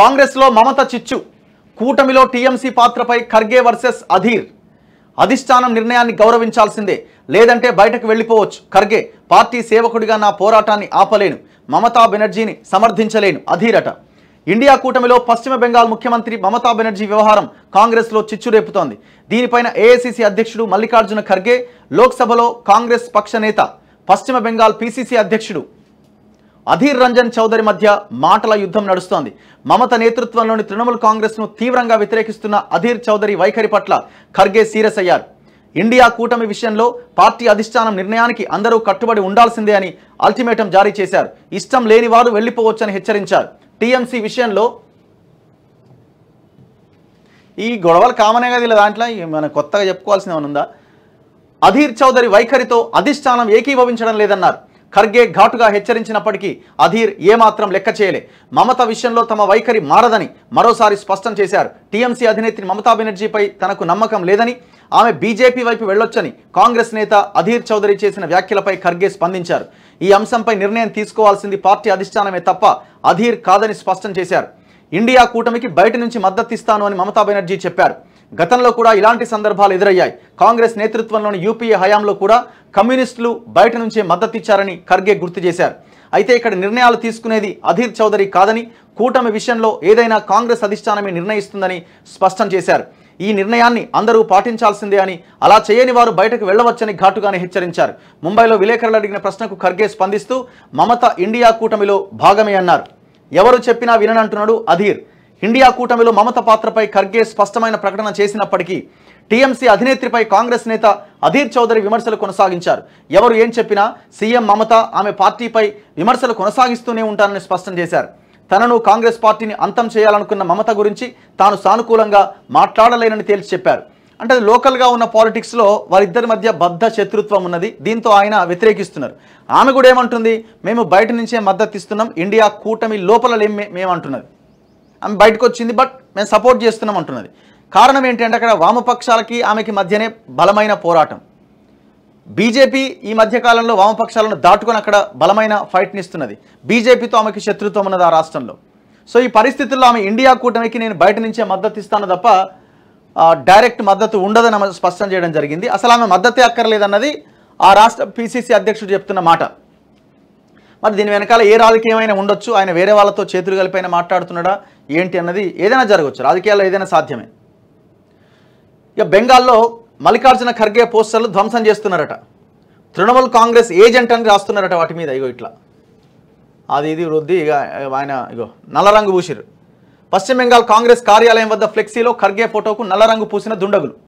కాంగ్రెస్లో మమత చిచ్చు కూటమిలో టీఎంసీ పాత్రపై ఖర్గే వర్సెస్ అధీర్ అధిష్టానం నిర్ణయాన్ని గౌరవించాల్సిందే లేదంటే బయటకు వెళ్ళిపోవచ్చు ఖర్గే పార్టీ సేవకుడిగా నా పోరాటాన్ని ఆపలేను మమతా బెనర్జీని సమర్థించలేను అధీరట ఇండియా కూటమిలో పశ్చిమ బెంగాల్ ముఖ్యమంత్రి మమతా బెనర్జీ వ్యవహారం కాంగ్రెస్లో చిచ్చురేపుతోంది దీనిపైన ఏఐసిసి అధ్యక్షుడు మల్లికార్జున ఖర్గే లోక్సభలో కాంగ్రెస్ పక్ష నేత పశ్చిమ బెంగాల్ పిసిసి అధ్యక్షుడు అధీర్ రంజన్ చౌదరి మధ్య మాటల యుద్ధం నడుస్తోంది మమత నేతృత్వంలోని తృణమూల్ కాంగ్రెస్ను తీవ్రంగా వ్యతిరేకిస్తున్న అధీర్ చౌదరి వైఖరి పట్ల ఖర్గే సీరియస్ అయ్యారు ఇండియా కూటమి విషయంలో పార్టీ అధిష్టానం నిర్ణయానికి అందరూ కట్టుబడి ఉండాల్సిందే అని అల్టిమేటం జారీ చేశారు ఇష్టం లేని వారు వెళ్ళిపోవచ్చని హెచ్చరించారు టీఎంసీ విషయంలో ఈ గొడవలు కామనే కదా ఇలా దాంట్లో మనం కొత్తగా చెప్పుకోవాల్సిన ఉందా అధీర్ చౌదరి వైఖరితో అధిష్టానం ఏకీభవించడం లేదన్నారు ఖర్గే ఘాటుగా హెచ్చరించినప్పటికీ అధీర్ ఏమాత్రం లెక్క చేయలే మమత విషయంలో తమ వైఖరి మారదని మరోసారి స్పష్టం చేశారు టీఎంసీ అధినేత్రి మమతా బెనర్జీపై తనకు నమ్మకం లేదని ఆమె బీజేపీ వైపు వెళ్లొచ్చని కాంగ్రెస్ నేత అధీర్ చౌదరి చేసిన వ్యాఖ్యలపై ఖర్గే స్పందించారు ఈ అంశంపై నిర్ణయం తీసుకోవాల్సింది పార్టీ అధిష్టానమే తప్ప అధీర్ కాదని స్పష్టం చేశారు ఇండియా కూటమికి బయట నుంచి మద్దతిస్తాను అని మమతా బెనర్జీ చెప్పారు గతంలో కూడా ఇలాంటి సందర్భాలు ఎదురయ్యాయి కాంగ్రెస్ నేతృత్వంలోని యూపీఏ హయాంలో కూడా కమ్యూనిస్టులు బయట నుంచే మద్దతిచ్చారని ఖర్గే గుర్తు చేశారు అయితే ఇక్కడ నిర్ణయాలు తీసుకునేది అధీర్ చౌదరి కాదని కూటమి విషయంలో ఏదైనా కాంగ్రెస్ అధిష్టానమే నిర్ణయిస్తుందని స్పష్టం చేశారు ఈ నిర్ణయాన్ని అందరూ పాటించాల్సిందే అని అలా చేయని వారు బయటకు వెళ్లవచ్చని ఘాటుగానే హెచ్చరించారు ముంబైలో విలేకరులు అడిగిన ప్రశ్నకు ఖర్గే స్పందిస్తూ మమత ఇండియా కూటమిలో భాగమే అన్నారు ఎవరు చెప్పినా విననంటున్నాడు అధీర్ ఇండియా కూటమిలో మమత పాత్రపై ఖర్గే స్పష్టమైన ప్రకటన చేసినప్పటికీ టీఎంసీ అధినేత్రిపై కాంగ్రెస్ నేత అధీర్ చౌదరి విమర్శలు కొనసాగించారు ఎవరు ఏం చెప్పినా సీఎం మమత ఆమె పార్టీపై విమర్శలు కొనసాగిస్తూనే ఉంటానని స్పష్టం చేశారు తనను కాంగ్రెస్ పార్టీని అంతం చేయాలనుకున్న మమత గురించి తాను సానుకూలంగా మాట్లాడలేనని తేల్చి చెప్పారు అంటే లోకల్గా ఉన్న పాలిటిక్స్లో వారిద్దరి మధ్య బద్ధ శత్రుత్వం ఉన్నది దీంతో ఆయన వ్యతిరేకిస్తున్నారు ఆమె కూడా ఏమంటుంది మేము బయట నుంచే మద్దతు ఇస్తున్నాం ఇండియా కూటమి లోపల మేమంటున్నది ఆమె బయటకు వచ్చింది బట్ మేము సపోర్ట్ చేస్తున్నాం అంటున్నది కారణం ఏంటంటే అక్కడ వామపక్షాలకి ఆమెకి మధ్యనే బలమైన పోరాటం బీజేపీ ఈ మధ్యకాలంలో వామపక్షాలను దాటుకొని అక్కడ బలమైన ఫైట్నిస్తున్నది బీజేపీతో ఆమెకి శత్రుత్వం ఉన్నది ఆ రాష్ట్రంలో సో ఈ పరిస్థితుల్లో ఆమె ఇండియా కూటమికి నేను బయట నుంచే మద్దతు ఇస్తాను తప్ప డైరెక్ట్ మద్దతు ఉండదని ఆమె స్పష్టం చేయడం జరిగింది అసలు ఆమె మద్దతే అక్కర్లేదన్నది ఆ రాష్ట్ర పీసీసీ అధ్యక్షుడు చెప్తున్న మాట మరి దీని వెనకాల ఏ రాజకీయమైనా ఉండొచ్చు ఆయన వేరే వాళ్ళతో చేతులు కలిపైన మాట్లాడుతున్నాడా ఏంటి అన్నది ఏదైనా జరగవచ్చు రాజకీయాల్లో ఏదైనా సాధ్యమే ఇక బెంగాల్లో మల్లికార్జున ఖర్గే పోస్టర్లు ధ్వంసం చేస్తున్నారట తృణమూల్ కాంగ్రెస్ ఏజెంట్ అని రాస్తున్నారట వాటి మీద ఇగో ఇట్లా అది ఇది వృద్ధి ఇక ఆయన ఇగో నల్లరంగు పూసిరు పశ్చిమ బెంగాల్ కాంగ్రెస్ కార్యాలయం వద్ద ఫ్లెక్సీలో ఖర్గే ఫోటోకు నల్లరంగు పూసిన దుండగులు